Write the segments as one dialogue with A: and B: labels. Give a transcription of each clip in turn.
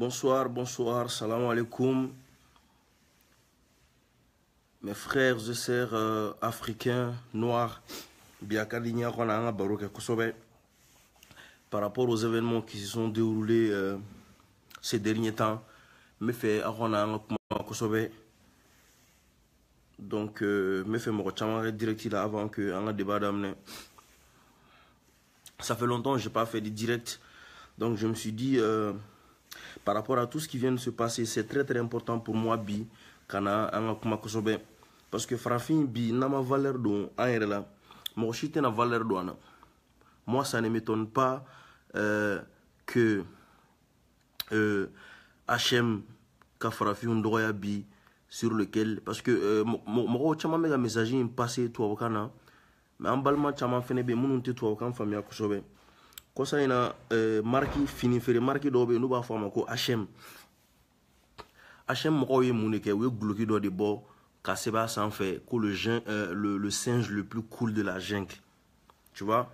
A: Bonsoir, bonsoir, salam alaikum. Mes frères et sœurs euh, africains, noirs, bien par rapport aux événements qui se sont déroulés euh, ces derniers temps, euh, me fait donc me fait me direct là avant que un débat d'amener. Ça fait longtemps que je n'ai pas fait de direct, donc je me suis dit par rapport à tout ce qui vient de se passer c'est très très important pour moi bi ka na an ka kuma kosɛbɛ parce que farafin bi n'an ma valeur don an yɛrɛ la mɔgɔ si tɛna valeur don an na moi ça ne m'étonne pas euh, que euh, hm ka farafinw dɔgɔya bi sur lequel parce que euh, mɔgɔw caman bɛ ka message in passer tubabukan na mais an balima caman fɛnɛ be minnu tɛ tubabukan faamuya kosɛbɛ kɔsa in na eh, mariki finifeere mariki dɔw be yen n'u b'a fɔ a ma ko hm hm mɔgɔw ye mun de kɛ u ye guloki dɔ de bɔ ka sɛbɛn sanfɛ ko le, gen, euh, le, le singe le plus cool de la jungle tu vois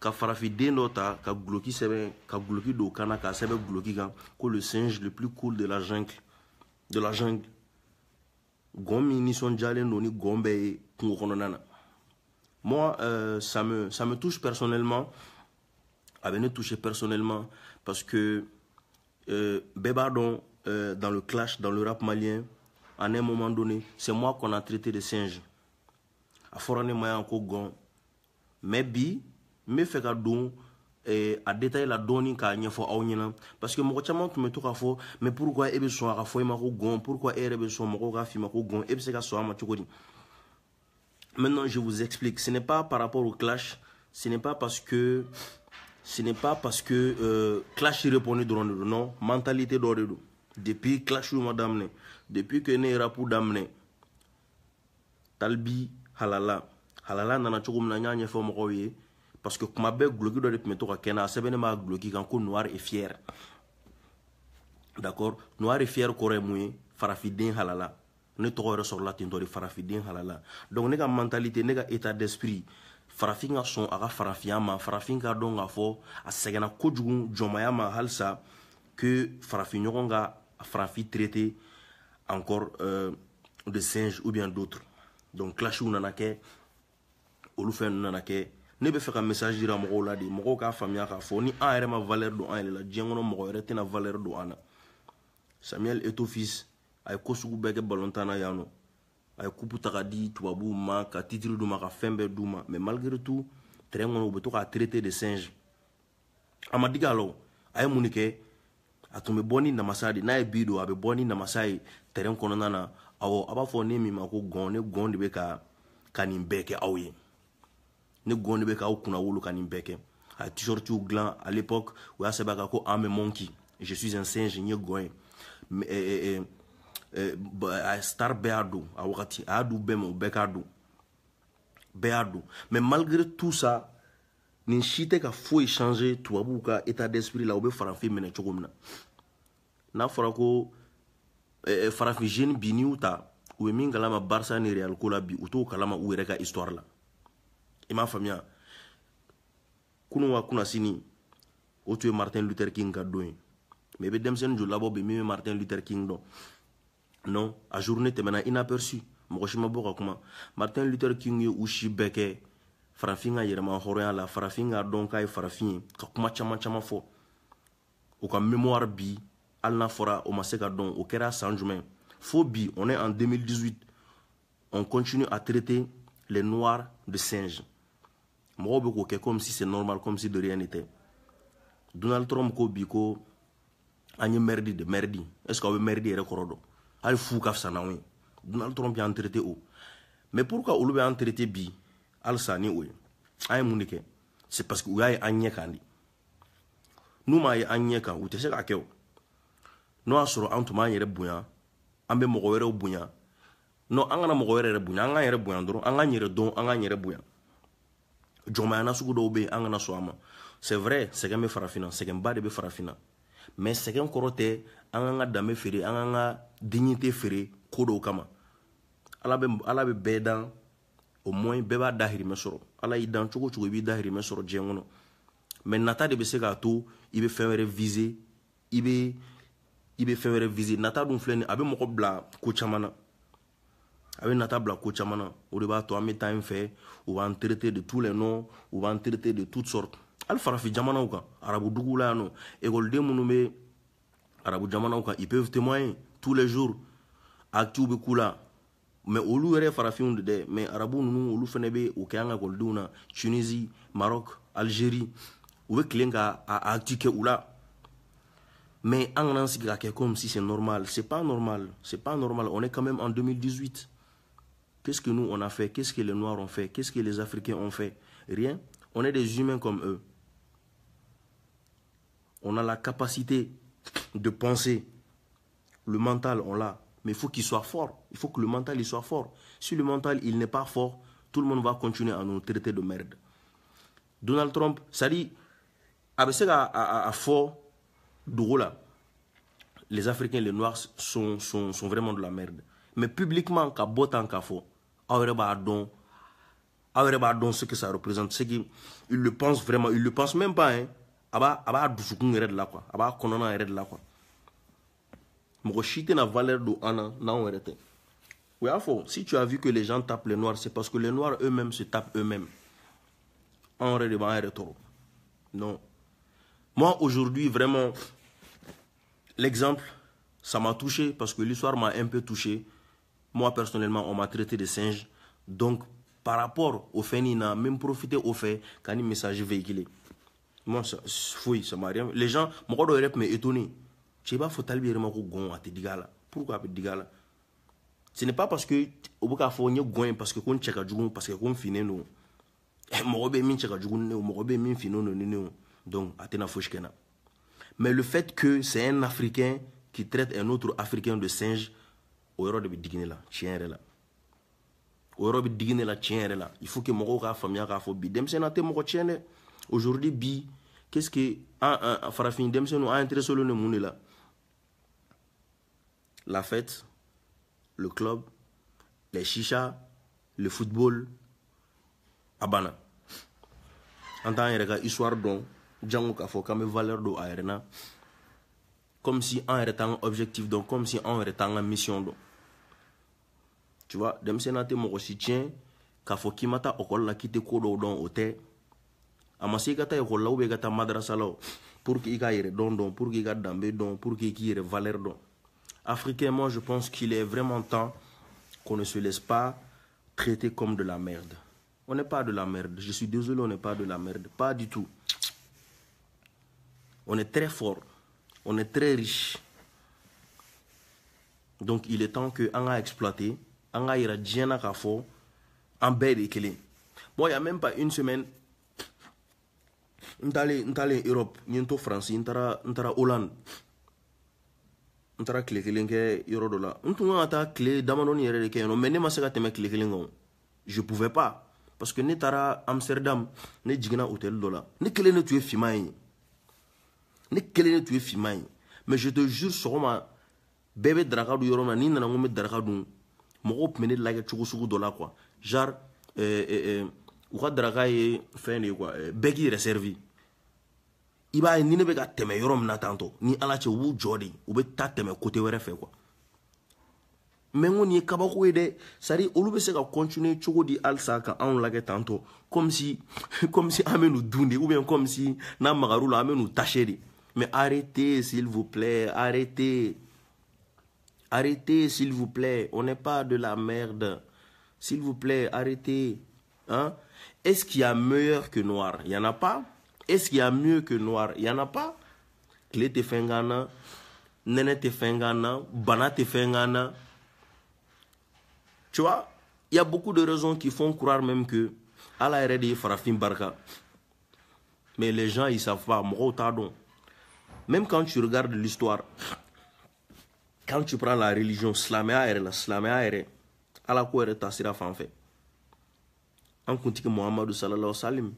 A: ka farafinden dɔ ta ka guloki sɛbɛn ka guloki don kan na k'a sɛbɛn guloki kan ko le singe le plus cool de la jungle de la jungle gɔn min nisɔndiyalen don ni gɔn bɛɛ ye kungo kɔnɔna na Moi, euh, ça, me, ça me touche personnellement. À venir toucher personnellement. Parce que euh, Bébardon, euh, dans le clash, dans le rap malien, à un moment donné, c'est moi qu'on a traité de singe. A forane maya encore gon. Mais bi, me fait ka et euh, a détaillé la doni ka ɲɛfɔ aw ɲɛna parce que mɔgɔ caman tun bɛ to mais pourquoi e bɛ sɔn a ka ma ko pourquoi e yɛrɛ bɛ sɔn ma ko gon e bɛ se ka sɔn a ma cogo Maintenant, je vous explique. Ce n'est pas par rapport au clash. Ce n'est pas parce que... Ce n'est pas parce que euh, clash répondait dans le non. Mentalité d'or Depuis clash ou madame Depuis que rap rapou damne. Talbi halala. Halala nana Parce que gloki noir et fier. D'accord Noir et fier kore Farafidin halala ne tɔgɔ yɛrɛ sɔrɔla de halala donc ne mentalité ne état d'esprit a ma farafin a sɛgɛnna kojugu ma que ka traité encore euh, de singe ou bien d'autres donc clashiw nana kɛ olu fɛn ne message dira mɔgɔw la de k'a faamuya k'a ni an ma valeur don an yɛrɛ la diɲɛ samuel fils a ye ko sugu bɛɛ kɛ balontan na yan nɔ a ye kupu ta ka di tubabuw ma ka titiri d'u ma ka fɛn bɛɛ d'u ma mais malgré tout terrain kɔnɔ u bɛ to k'a traité de singe a ma digi a la o a ye mun de kɛ a tun bɛ bɔ ni namasa de n'a ye bi don a bɛ bɔ ni namasa ye terrain kɔnɔna na awɔ a b'a fɔ ne min ma ko gɔn ne gɔn de bɛ ka ka nin bɛɛ kɛ aw ye ne gɔn de bɛ k'aw kunna wolo ka nin bɛɛ kɛ a ye t-shirtiw dilan à l'époque u y'a sɛbɛn a kan ko an bɛ mɔnki je suis un singe n ye gɔn ye mais ɛɛ eh, ɛɛ. Eh, eh, Eh, eh, star bɛɛ y'a don a ah, wagati a ah, y'a di u bɛɛ ma u bɛɛ k'a don bɛɛ y'a don mɛ malgré tout ça nin si tɛ ka foyi changer tubabuw ka état d'esprit la u bɛ farafin minɛ cogo min na n'a fɔra ko eh, eh farafin jeune bi n'i y'u ta u bɛ min kalama barisa ni real ko la bi u t'o kalama u yɛrɛ ka histoire la i m'a faamuya ah, kunun wa kunasini o tun ye martin luther king ka don ye mɛ i bɛ denmisɛnnin joli labɔ bi min bɛ martin luther king dɔn non a journée tɛmɛna inaperçu mɔgɔ si ma bɔ ka kuma martin luther king ye u si bɛɛ kɛ farafin ka yɛrɛma hɔrɔnya la farafin ka dɔn k'a ye farafin ye ka kuma caaman caaman fɔ u ka mémoire bi hali n'a fɔra o ma se ka dɔn o kɛra saan jumɛn fo bi on est en 2018 on continue à traiter les noirs de singe mɔgɔw be k'o kɛ comme si c'est normal comme si de rien n'était donald trump ko bi ko an ye mɛridi de mɛridi est ce que aw be mɛridi yɛrɛ kɔrɔ dɔn hali fuu ka fisa n'anw ye donald trump y'an traité o mais pour que olu bɛ an traité bi halisa ni o ye an ye mun de kɛ c'est parce que u y'a ye an ɲɛ kan de n'u m'a ye an ɲɛ kan u tɛ se k'a kɛ o n'o y'a sɔrɔ an tun b'an yɛrɛ bonya an bɛ mɔgɔ wɛrɛw bonya non an kana mɔgɔ wɛrɛ yɛrɛ bonya an k'an yɛrɛ bonya dɔrɔn an k'an yɛrɛ dɔn an k'an yɛrɛ bonya jɔnmayana sugu dɔw bɛ yen an kana sɔn a ma c'est vrai sɛgɛn bɛ farafinna sɛgɛnba de bɛ farafinna mɛ sɛgɛn kɔrɔ tɛ an k'an ka danbe feere an k'an ka dignité feere ko dɔw kama ala bɛ ala bɛ bɛɛ dan o moyen bɛɛ b'a dahirimɛ sɔrɔ ala y'i dan cogo cogo i b'i dahirimɛ sɔrɔ diɲɛ kɔnɔ mɛ nata de bɛ se k'a to i bɛ fɛn wɛrɛ viser i bɛ i bɛ fɛn wɛrɛ viser nata dun filɛ nin a bɛ mɔgɔ bila ko caman na a bɛ nata bila ko caman na o de b'a to an bɛ taa in fɛ u b'an traiter de tous les noms u b'an traiter de toutes sortes Al Farafi jamana Arabo arabu duguw la yan nɔ arabu jamana ils peuvent témoigner tous les jours aktu bɛ mais olu yɛrɛ de mais arabu ninnu olu fana tunisie maroc algérie u bɛ Oula. mais en comme si c'est normal c'est pas normal c'est pas normal on est quand même en 2018 qu'est-ce que nous on a fait qu'est-ce que les noirs ont fait qu'est-ce que les africains ont fait rien on est des humains comme eux on a la capacité de penser. Le mental, on l'a. Mais il faut qu'il soit fort. Il faut que le mental il soit fort. Si le mental il n'est pas fort, tout le monde va continuer à nous traiter de merde. Donald Trump, ça dit, avec ça, à, fort, les Africains, les Noirs sont, sont, vraiment de la merde. Mais publiquement, qu'à beau temps, qu'à faux, ah, bah, ah, bah, ce que ça représente. C'est qu'ils le pensent vraiment, ils le pensent même pas. Hein aba de la a b'a de la quoi si valeur don na n'anw yɛrɛ si tu as vu que les gens tapent les noirs c'est parce que les noirs eux-mêmes se tapent eux-mêmes On yɛrɛ de non moi aujourd'hui vraiment l'exemple ça m'a touché parce que l'histoire m'a un peu touché moi personnellement on m'a traité de singe donc par rapport au fait il n'a même profité au fait qu'un message véhiculé moi, fouille ça m'a rien. Les gens, mon corps de mais étonné. Tu sais pas, faut talibé vraiment qu'on gon à te digala. Pourquoi à digala? Ce n'est pas parce que au bout qu'à fournir gon parce que qu'on check à jouer parce que qu'on finit non. Eh, mon corps min check à jouer non, mon corps min finir non non Donc, à t'en affiche qu'un. Mais le fait que c'est un Africain qui traite un autre Africain de singe, au yɔrɔ de bɛ digi ne la tiɲɛ yɛrɛ de o là, tiens là. la il faut que mɔgɔw k'a faamuya k'a fɔ bi denmisɛnnin tɛ te tiɲɛ dɛ Aujourd'hui, bi, qu'est-ce que ah, ah, ah, farafin denmisɛnninw a intéressé le monde là, la la fête le club les chicha le football abana en an t'an histoire donc, jango kafo fɔ valeur don a comme si en yɛrɛ objectif donc, comme si en yɛrɛ en mission donc, tu vois denmisɛnnin tɛ mɔgɔ si tiɲɛ k'a fɔ qui ma taa école la ko dɔw dɔn pour ma y ait ka taa pour qu'il y ait yɛrɛ pour qu'il y ait de pour valeur moi je pense qu'il est vraiment temps qu'on ne se laisse pas traiter comme de la merde on n'est pas de la merde je suis désolé on n'est pas de la merde pas du tout on est très fort on est très riche donc il est temps que on exploité. On on a yira diɲɛ na k'a moi il y a même pas une semaine n talen n talen europe n ye n to faransi n taara n taara hollande n taara tile kelen kɛ yɔrɔ dɔ la n tun kan ka taa tile damadɔni yɛrɛ de kɛ yen nɔ mɛ ne ma se ka tɛmɛ tile kelen kan je pouvais pas parce que ne taara amsterdam ne jiginna hôtel dɔ la ne kelen de tun ye finman ye ne kelen de tun ye finman ye mais je te jure sɔgɔma bɛɛ bɛ daraka dun yɔrɔ min na n'i nana n ko n bɛ daraka dun mɔgɔw tun bɛ ne lajɛ cogo sugu dɔ la quoi genre euh, euh, euh, u ka daraka ye fɛn de ye quoi euh, bɛɛ k'i réserve i b'a ye ni ne bɛ ka tɛmɛ na tantɔ ni ala cɛ u b'u jɔ de u bɛ Mais tɛmɛ kote wɛrɛ ko nin ye kabako ye dɛ ka di halisa ka anw lagɛ comme si comme si amenu bɛ ou bien comme si n'an magar'u amenu an mais arrêtez s'il vous plaît arrêtez arrêtez s'il vous plaît on n'est pas de la merde s'il vous plaît arrêtez hein est-ce qu'il y a meilleur que noir il y en a pas est-ce qu'il y a mieux que noir Il y en a pas. Clé te fait Ghana, Nene te Bana te fengana. Tu vois, il y a beaucoup de raisons qui font croire même que Allah est Farafin Barka. Mais les gens, ils savent pas. Moro tardon. Même quand tu regardes l'histoire, quand tu prends la religion slamea la slamea ala ko yɛrɛ tasira fan fɛ an sallallahu alayhi salalaw salim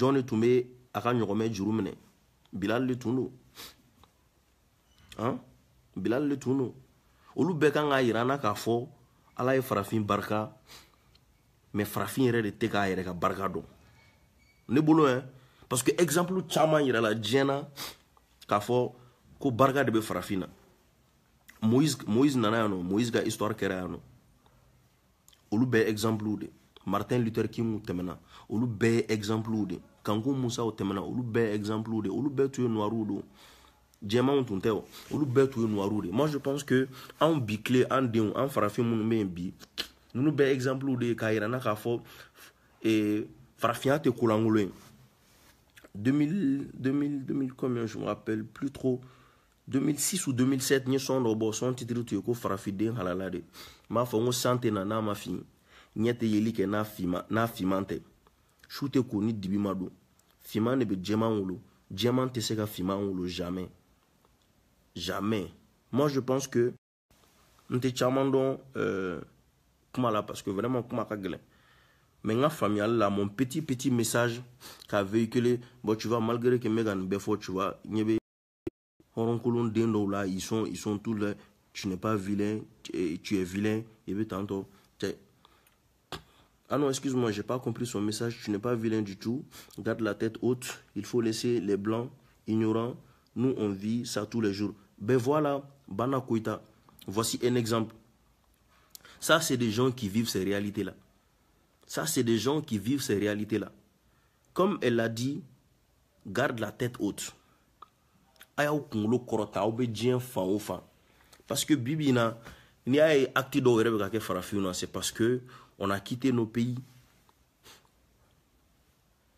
A: jɔn de tun bɛ a ka ɲɔgɔmɛ juru minɛ bilali de tun don han bilali de tun don olu bɛɛ kan ka yira an na k'a fɔ ala ye farafin barika mɛ farafin yɛrɛ de tɛ k'a yɛrɛ ka barika dɔn ne bolo yɛ parce que exemple caman yira la diɲɛ na k'a fɔ ko barika de bɛ farafin na moïse moïse nana yan nɔ moïse ka histoire kɛra yan nɔ olu bɛɛ exemple de martin luther king tɛmɛna olu bɛɛ ye ɛgizanpuluw de kanku musaw tɛmɛna olu bɛɛ ye ɛgizanpuluw de olu bɛɛ tun ye noiruw don jɛmanw tun tɛ o olu bɛɛ tun ye noiruw de moi je pense que anw bi kile an denw an farafin minnu bɛ yen bi ninnu bɛɛ ɛgizanpuluw de ye k'a yira n na k'a fɔ eh, farafinya tɛ kolankolon ye 2000 2000 2000 combien je me rappelle plus trop 2006 ou 2007 n ye sɔn dɔ bɔ sɔn titiri tun ye ko farafiden halala de n b'a fɔ n ko san tɛ na n'a ma fin ɲɛ tɛ yeli kɛ n'a finman tɛ su tɛ ko ni dibi ma don finman de bɛ jɛman wolo jɛman tɛ se ka finman wolo jamais jamais moi je pense que n tɛ caman dɔn euh, kuma la parce que vraiment kuma ka gɛlɛn mais n ka faamuyali la mon petit petit message k'a véhiculer bon tu vois malgré que n bɛ ka nin bɛɛ fɔ tu vois ɲɛ bɛ hɔrɔnkolon den dɔw la ils sont ils sont tous là tu n'es pas vilain tu es vilain i bɛ tantôt Ah non, excuse-moi, j'ai pas compris son message. Tu n'es pas vilain du tout. Garde la tête haute. Il faut laisser les blancs ignorants. Nous, on vit ça tous les jours. Ben voilà, bana Banakoita. Voici un exemple. Ça, c'est des gens qui vivent ces réalités-là. Ça, c'est des gens qui vivent ces réalités-là. Comme elle l'a dit, garde la tête haute. Parce que Bibina, c'est parce que on a quitté nos pays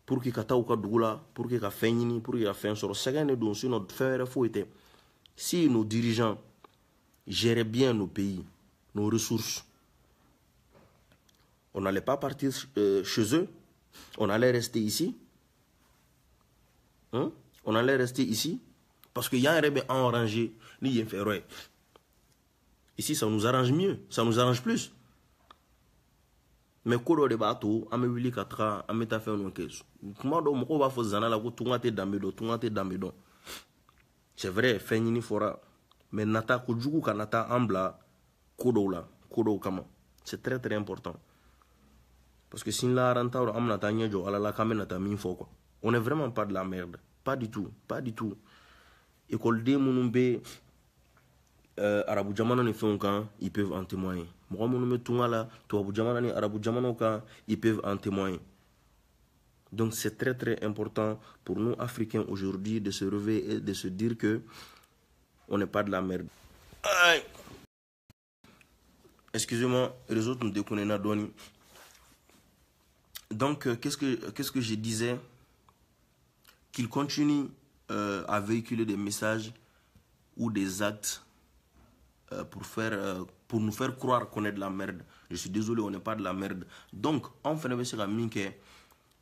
A: pour que ka fait un pour que Kafengini, de pour que y ait de notre si nos dirigeants géraient bien nos pays nos ressources on n'allait pas partir euh, chez eux on allait rester ici hein? on allait rester ici parce y a un rêve en orangé. ni y ici ça nous arrange mieux ça nous arrange plus mɛ ko dɔ de b'a to an bɛ wuli ka taga an bɛ taa fɛn dɔ kɛ kuma dɔw mɔgɔw b'a fɔ zana la ko tunga tɛ danbe dɔn tunga tɛ danbe dɔn c'est vrai fɛn ɲini fɔra mɛ nata kojugu ka nata an bila ko dɔw la ko dɔw kama c'est très très important parce que sini lahara n t'a dɔn an bɛna taa ɲɛ jɔ ala la k'an bɛna taa min fɔ quoi on est vraiment pas de la merde pas du tout pas du tout école den minnu bɛ euh, arabu jamana ni ils peuvent en témoigner mɔgɔ minnu bɛ tunga la tubabu jamana ni arabu jamanaw kan ils peuvent en témoigner donc c'est très très important pour nous africains aujourd'hui de se réveiller et de se dire que on n'est pas de la merde Aïe. excusez-moi les autres nous déconnent à donc euh, qu'est-ce que qu'est-ce que je disais qu'ils continuent euh, à véhiculer des messages ou des actes euh, pour, faire, euh, pour nous faire croire qu'on est de la merde. Je suis désolé, on n'est pas de la merde. Donc, on fait se ka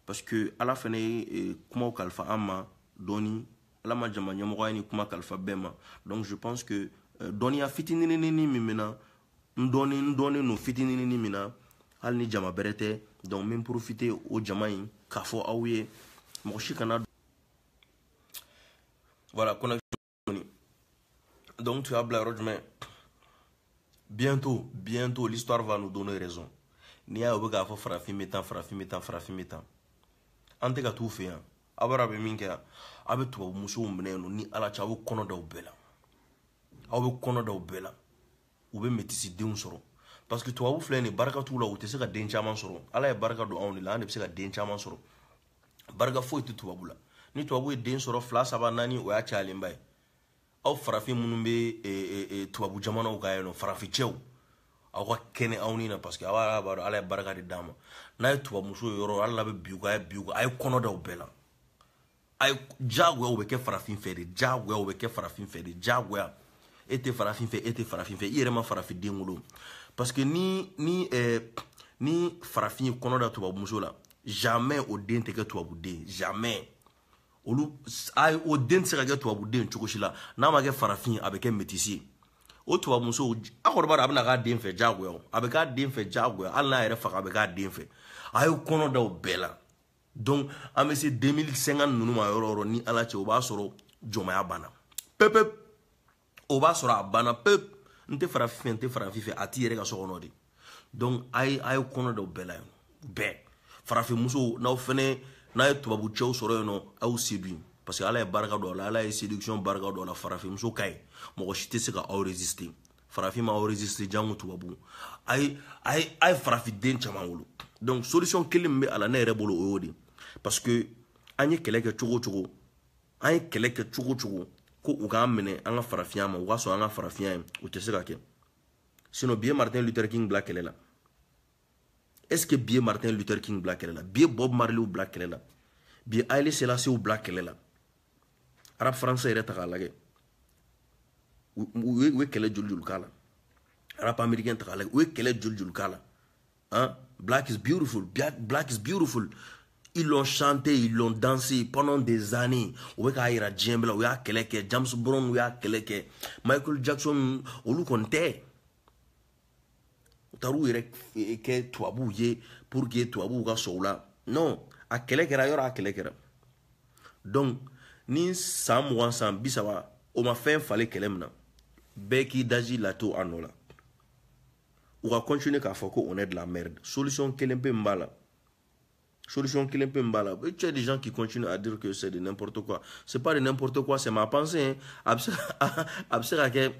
A: parce que la fin ye kumaw kalifa an ma Doni, la ma jama ɲɛmɔgɔya ni kuma kalifa ma donc je pense que euh, a fitininini ni ni ni ni dɔɔni n dɔɔni no ni ni na hali ni jama bɛrɛ donc même profiter au jama in k'a fɔ aw kana. voilà connexion donc tu as rouge mais bientôt bientôt l'histoire va nous donner raison n'i y'a ye u bɛ k'a fɔ farafin bɛ tan farafin bɛ tan farafin bɛ tan an tɛ ka t'u fɛ yan aw b'a dɔn a bɛ min kɛ yan aw bɛ tubabu musow minɛ yen nɔ ni ala cɛ aw bɛ kɔnɔ da u bɛɛ la aw bɛ kɔnɔ da u bɛɛ la u bɛ métisi denw sɔrɔ parce que tubabu filɛ nin barika t'u la u tɛ se ka den caman sɔrɔ ala ye barika don anw de la an de bɛ se ka den caman sɔrɔ barika foyi tɛ tubabu la ni tubabu ye den sɔrɔ fila saba naani o y'a cayalenba ye aw farafin minnu bɛ e, e, e, tubabu jamanaw ka yen nɔ farafin cɛw aw ka kɛnɛ aw ni na parce que aw yɛrɛ b'a dɔn ala ye barika de d'a ma n'a ye tubabuso ye yɔrɔ ala bɛ bin u kan a ye bin u kan a ye kɔnɔ da u bɛɛ la a ye diyagoya o bɛ kɛ farafin fɛ de diyagoya o bɛ kɛ farafin fɛ de diyagoya e tɛ farafin fɛ e tɛ farafin fɛ i yɛrɛ ma farafin den wolo parce que ni ni ɛɛ ni farafin ye kɔnɔ da tubabu muso la jamais o den tɛ kɛ tubabu den jamais. olu ayi o den tɛ se ka kɛ tubabuden cogo si la n'a ma kɛ farafin a bɛ kɛ métisi o tubabumuso a kɔni b'a dɔn a bɛna k'a den fɛ diyagoya a bɛ k'a den fɛ diyagoya hali n'a yɛrɛ faga a bɛ k'a den fɛ a y'o kɔnɔ da o bɛɛ la donc an bɛ se 2050 ninnu ma yɔrɔ o yɔrɔ ni ala cɛ o b'a sɔrɔ jɔnmaya banna pepewu o b'a sɔrɔ a banna pewu n tɛ farafin fɛ n tɛ farafin fɛ a t'i yɛrɛ ka so kɔnɔ de donc a ye a ye kɔnɔ da o bɛɛ la yen bɛɛ farafinmuso n'aw fɛnɛ n'a ye tubabucɛw sɔrɔ yen nɔ a y'u seduwi parce que ala ye barika don a la ala ye séduction barika don a la farafinmuso ka ye mɔgɔ si tɛ se ka aw résister farafin ma aw résister jango tubabu a ye a ye a ye farafinden caman wolo donc solution kelen min bɛ a la ne yɛrɛ bolo o y'o de parce que an ye kɛlɛ kɛ cogo o cogo an ye kɛlɛ kɛ cogo o cogo ko u k'an minɛ an ka farafinya ma o ka sɔn an ka farafinya ye o tɛ se ka kɛ sinon bi ye martin luther king bila kɛlɛ la est-ce que bien martin luther king Black elle là Bien bob Marley ou Black est là Bien aile Selassie ou Black est arab faransɛ yɛrɛ français k'a lagɛ u ye est joli joli k'a la arab américain est k'a lagɛ u quel est joli Jul hein black is beautiful black is beautiful ils l'ont chanté ils l'ont dansé pendant des années Où est k'a yira diɲɛ bɛɛ est james brown u y'a est michael jackson olu kɔni tɛ Ou ta wou irek e ke to abou ye, pou ge to abou ou ga sou la. Non, a kele kera yor a kele kera. Donk, nin sam wansan bi sa wa, ou ma fen fale kelem nan. Be ki daji la tou anou la. Ou ga kontine ka foko onè de la mèrd. Solution kelem pe mba la. Solution kelem pe mba la. E tè di jan ki kontine a dir ke se de nèmporto kwa. Se pa de nèmporto kwa, se ma panse. Absèra ke...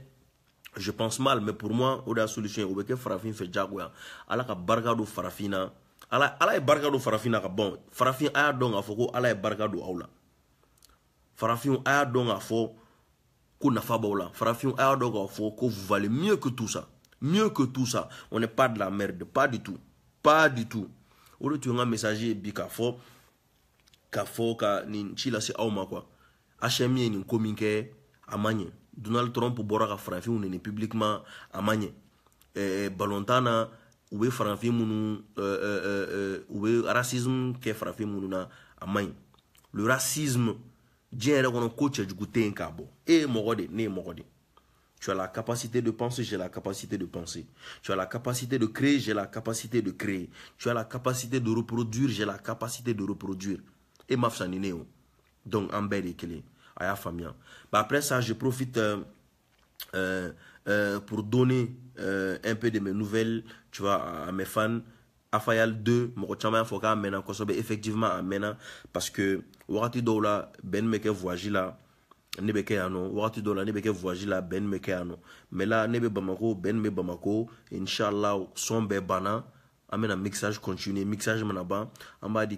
A: je pense mal mais pour moi o la solution ye o bɛ kɛ farafin fɛ jagoya ala ka barika don farafin na ala ala ye bon farafin ka ban farafin a y'a dɔn k'a fɔ ko ala ye barika don a y'a dɔn k'a fɔ ko nafa b'aw la a y'a dɔn ko vous valez mieux que tout ça mieux que tout ça on n'est pas de la merde pas du tout pas du tout o de tun ye messager ka message k'a fɔ k'a fɔ ka ma quoi HM ye nin Donald Trump bɔra ka farafinw nini publiquement a ma ɲɛ eh, balontan na u bɛ a minnu euh, euh, euh, euh racisme kɛ farafin minnu na le racisme diɲɛ yɛrɛ kɔnɔ ko cɛjugu tɛ yen e ye tu as la capacité de penser j'ai la capacité de penser tu as la capacité de créer j'ai la capacité de créer tu as la capacité de reproduire j'ai la capacité de reproduire Et ma donc an bɛɛ de à famille Bah, après ça, je profite euh, euh, euh pour donner euh, un peu de mes nouvelles, tu vois, à mes fans. Afayal 2, mɔgɔ caman y'a fɔ k'a mɛnna kosɛbɛ effectivement a parce que wagati dola, la bɛn bɛ voyage la ne bɛ ano. yan nɔ wagati dɔw la ne bɛ voyage la bɛn mais là nebe bamako ben me bamako inshallah son bɛɛ banna un mixage continuer mixage manaba en bas b'a di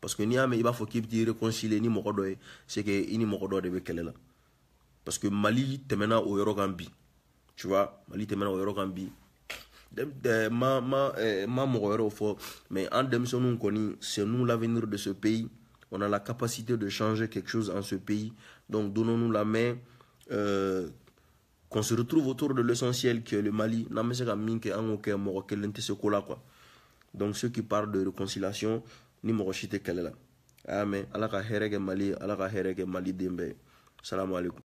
A: parce que n'i y'a il va faut réconcilier ni mɔgɔ c'est que ni de parce que mali tɛmɛna maintenant au kan gambi tu vois mali est maintenant au kan de, ma ma eh, ma mais nous, nous connaît, c'est nous l'avenir de ce pays on a la capacité de changer quelque chose en ce pays donc donnons-nous la main euh, qu'on se retrouve autour de l'essentiel qui est le Mali donc ceux qui parlent de réconciliation ni mɔgɔ si tɛ kɛlɛ la a y'a mɛn ala ka hɛrɛ kɛ mali ye ala ka hɛrɛ kɛ mali den bɛɛ salamu